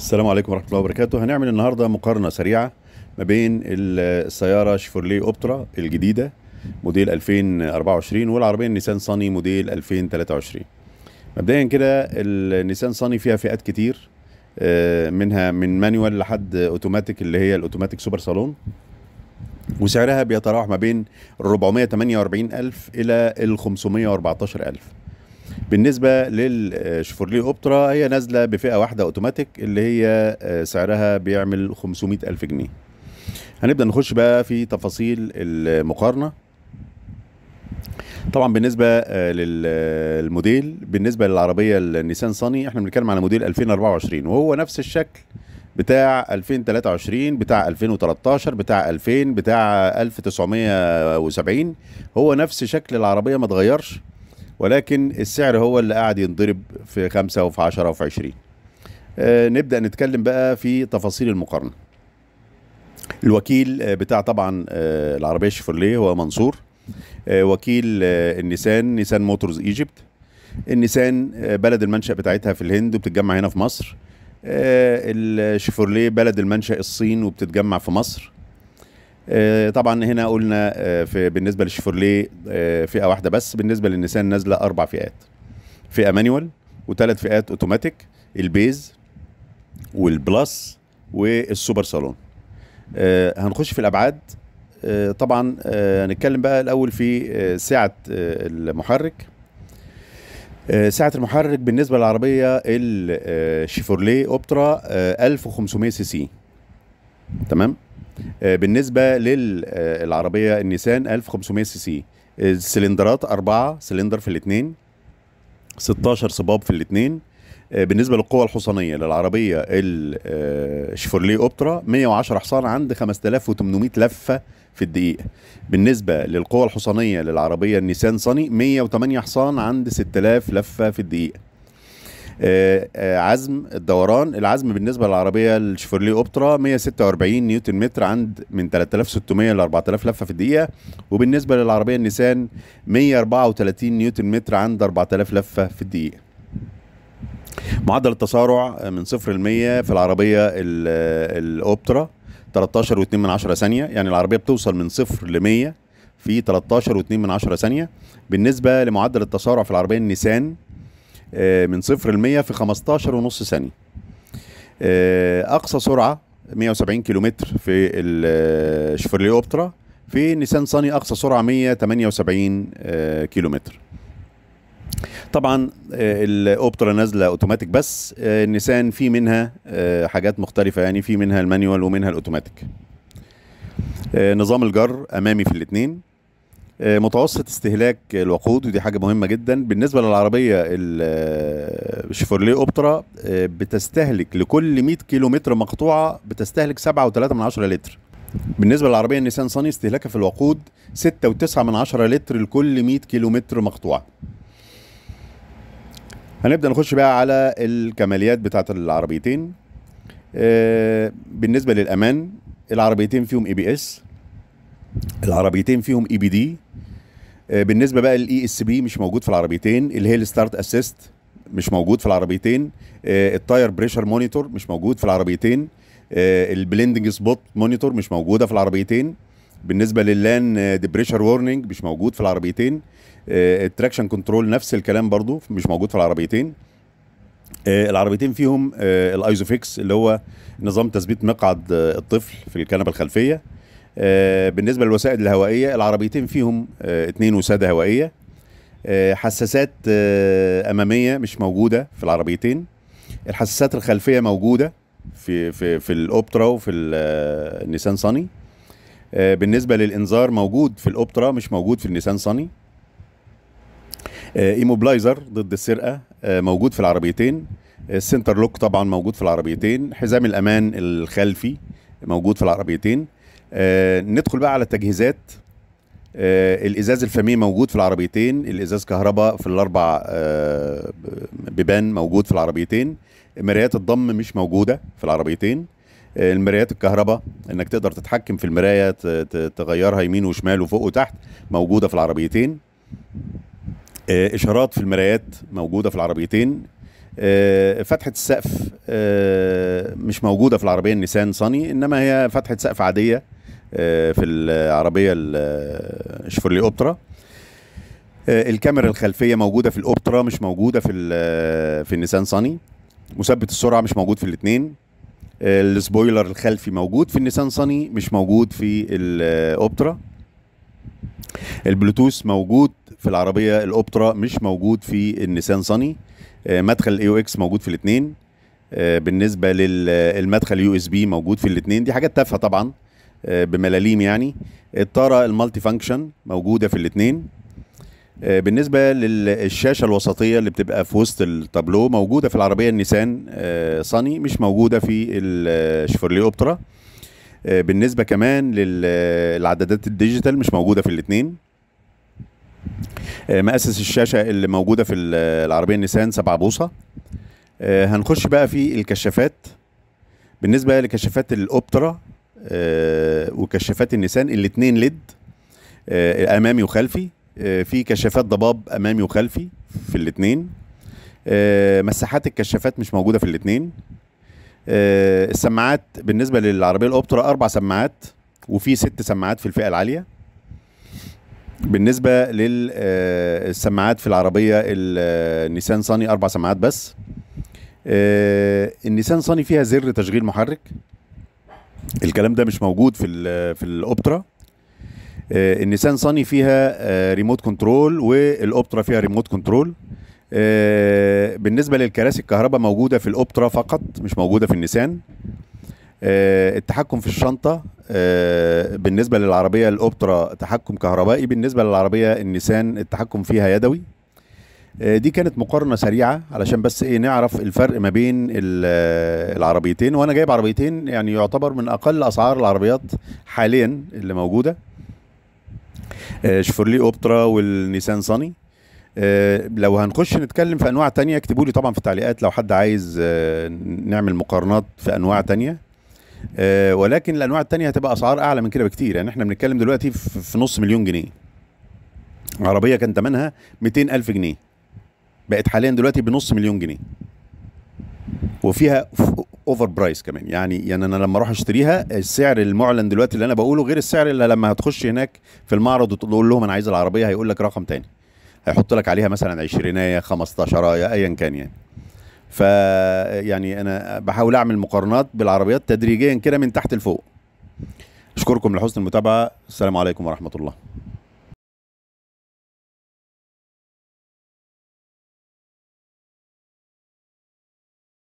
السلام عليكم ورحمه الله وبركاته هنعمل النهارده مقارنه سريعه ما بين السياره شيفورلي اوبترا الجديده موديل 2024 والعربيه النيسان صاني موديل 2023 مبدئيا كده النيسان صاني فيها فئات كتير آه، منها من مانيوال لحد اوتوماتيك اللي هي الاوتوماتيك سوبر صالون وسعرها بيتراوح ما بين ال 448 ألف إلى ال 514 ألف بالنسبه للشفورلي آه، اوبترا هي نازله بفئه واحده اوتوماتيك اللي هي آه، سعرها بيعمل 500 الف جنيه هنبدا نخش بقى في تفاصيل المقارنه طبعا بالنسبه آه، للموديل بالنسبه للعربيه النيسان صاني احنا بنتكلم على موديل 2024 وهو نفس الشكل بتاع 2023 بتاع 2013 بتاع 2000 بتاع 1970 هو نفس شكل العربيه ما اتغيرش ولكن السعر هو اللي قاعد ينضرب في خمسة وفي عشرة وفي عشرين آه نبدأ نتكلم بقى في تفاصيل المقارنة الوكيل آه، بتاع طبعا آه العربية الشفرليه هو منصور آه وكيل آه، النيسان نيسان موتورز ايجيبت النيسان آه، بلد المنشأ بتاعتها في الهند وبتتجمع هنا في مصر الشفرليه بلد المنشأ الصين وبتتجمع في مصر آه، طبعا هنا قلنا آه، في بالنسبه للشيفورليه آه، فئه واحده بس بالنسبه للنسان نازله اربع فئات فئه مانيوال وثلاث فئات اوتوماتيك البيز والبلس والسوبر صالون هنخش في الابعاد طبعا هنتكلم بقى الاول في سعه المحرك سعه المحرك بالنسبه للعربيه الشيفورليه اوبترا 1500 سي سي تمام آه، بالنسبه للعربيه آه، النيسان 1500 سي سي السلندرات آه، أربعة سلندر في الاثنين 16 صباب في الاثنين بالنسبه للقوه الحصانيه للعربيه الشفورلي اوبترا 110 حصان عند 5800 لفه في الدقيقه بالنسبه للقوه الحصانيه للعربيه النيسان صني 108 حصان عند 6000 لفه في الدقيقه آه، آه، عزم الدوران العزم بالنسبه للعربيه الشفرلي اوبترا 146 نيوتن متر عند من 3600 ل 4000 لفه في الدقيقه وبالنسبه للعربيه النيسان 134 نيوتن متر عند 4000 لفه في الدقيقه معدل التسارع آه، من 0 ل 100 في العربية الأوبترا 13.2 ثانية يعني العربية بتوصل من 0 ل 100 في 13.2 ثانية بالنسبة لمعدل التسارع في العربية النيسان آه، من صفر ل 100 في 15 ونص ثانيه آه، اقصى سرعه 170 كيلومتر في الشفرلي آه، اوبترا في نيسان صاني اقصى سرعه 178 كيلومتر طبعا الاوبترا نازله اوتوماتيك بس النيسان في منها حاجات مختلفه يعني في منها المانيوال ومنها الاوتوماتيك نظام الجر امامي في الاثنين متوسط استهلاك الوقود ودي حاجه مهمه جدا بالنسبه للعربيه الشيفورليه آه، اوبترا آه، بتستهلك لكل 100 متر مقطوعه بتستهلك 7.3 لتر بالنسبه للعربيه النيسان صني استهلاكها في الوقود 6.9 لتر لكل 100 متر مقطوعه هنبدا نخش بقى على الكماليات بتاعت العربيتين آه، بالنسبه للامان العربيتين فيهم اي بي اس العربيتين فيهم اي بي دي بالنسبه بقى للاي اس e بي مش موجود في العربيتين اللي هي الستارت اسيست مش موجود في العربيتين آه، التاير بريشر مونيتور مش موجود في العربيتين آه، البلندنج سبوت مونيتور مش موجوده في العربيتين بالنسبه لللان بريشر آه، وورنينج مش موجود في العربيتين التراكشن كنترول نفس الكلام برضو مش موجود في العربيتين العربيتين فيهم الايزوفيكس اللي هو نظام تثبيت مقعد الطفل في الكنبه الخلفيه آه، بالنسبه للوسائد الهوائيه العربيتين فيهم اثنين آه، وساده هوائيه آه، حساسات اماميه مش موجوده في العربيتين الحساسات الخلفيه موجوده في في في الاوبترا وفي النيسان صني بالنسبه للانذار موجود في الاوبترا مش موجود في النيسان صني ايموبلايزر ضد السرقه موجود في العربيتين السنتر لوك طبعا موجود في العربيتين حزام الامان الخلفي موجود في العربيتين آه ندخل بقى على التجهيزات آه الازاز الفمي موجود في العربيتين الازاز كهرباء في الاربع آه بيبان موجود في العربيتين مرايات الضم مش موجوده في العربيتين آه، المرايات الكهرباء انك تقدر تتحكم في المرايه تغيرها يمين وشمال وفوق وتحت موجوده في العربيتين آه، اشارات في المرايات موجوده في العربيتين آه، فتحه السقف مش موجوده في العربيه النيسان صني انما هي فتحه سقف عاديه آه، في العربيه الشفرلي آه، اوبترا آه، الكاميرا الخلفيه موجوده في الاوبترا مش موجوده في في النيسان صاني مثبت السرعه مش موجود في الاثنين السبويلر الخلفي موجود في النيسان صاني مش موجود في الاوبترا البلوتوث موجود في العربيه الاوبترا مش موجود في النيسان صاني مدخل الاي او اكس موجود في الاثنين بالنسبه للمدخل يو اس بي موجود في الاثنين دي حاجات تافهه طبعا آه، بملاليم يعني الطاره المالتي فانكشن موجوده في الاثنين آه، بالنسبه للشاشه الوسطيه اللي بتبقى في وسط التابلو موجوده في العربيه النيسان آه، صني مش موجوده في الشفرلي اوبترا بالنسبه كمان للعدادات الديجيتال مش موجوده في الاثنين مقاسس الشاشه اللي موجوده في العربيه النيسان 7 بوصه هنخش بقى في الكشافات بالنسبه لكشافات الاوبترا آه، وكشافات النسان الاثنين ليد آه، امامي وخلفي آه، في كشافات ضباب امامي وخلفي في الاثنين مساحات الكشافات مش موجوده في الاثنين السماعات بالنسبه للعربيه الاوبترا اربع سماعات وفي ست سماعات في الفئه العاليه بالنسبه للسماعات في العربيه النيسان صاني اربع سماعات بس النيسان صاني فيها زر تشغيل محرك الكلام ده مش موجود في في الاوبترا آه، النيسان صاني فيها ريموت آه، كنترول والاوبترا فيها ريموت كنترول آه، بالنسبه للكراسي الكهرباء موجوده في الاوبترا فقط مش موجوده في النيسان التحكم في الشنطه بالنسبه للعربيه الاوبترا تحكم كهربائي بالنسبه للعربيه النيسان التحكم فيها يدوي آه، دي كانت مقارنه سريعه علشان بس ايه نعرف الفرق ما بين آه، العربيتين وانا جايب عربيتين يعني يعتبر من اقل اسعار العربيات حاليا اللي موجوده آه، شفرلي اوبترا والنيسان صني لو هنخش نتكلم في انواع تانية اكتبوا لي طبعا في التعليقات لو حد عايز نعمل مقارنات في انواع تانية ولكن الانواع التانية هتبقى اسعار اعلى من كده بكتير يعني احنا بنتكلم دلوقتي في نص مليون جنيه عربية كان ثمنها 200 ألف جنيه بقت حاليا دلوقتي بنص مليون جنيه وفيها اوفر برايس كمان يعني يعني انا لما اروح اشتريها السعر المعلن دلوقتي اللي انا بقوله غير السعر اللي لما هتخش هناك في المعرض وتقول لهم انا عايز العربيه هيقول لك رقم تاني هيحط لك عليها مثلا 20 15 ايا كان يعني ف يعني انا بحاول اعمل مقارنات بالعربيات تدريجيا كده من تحت لفوق اشكركم لحسن المتابعه السلام عليكم ورحمه الله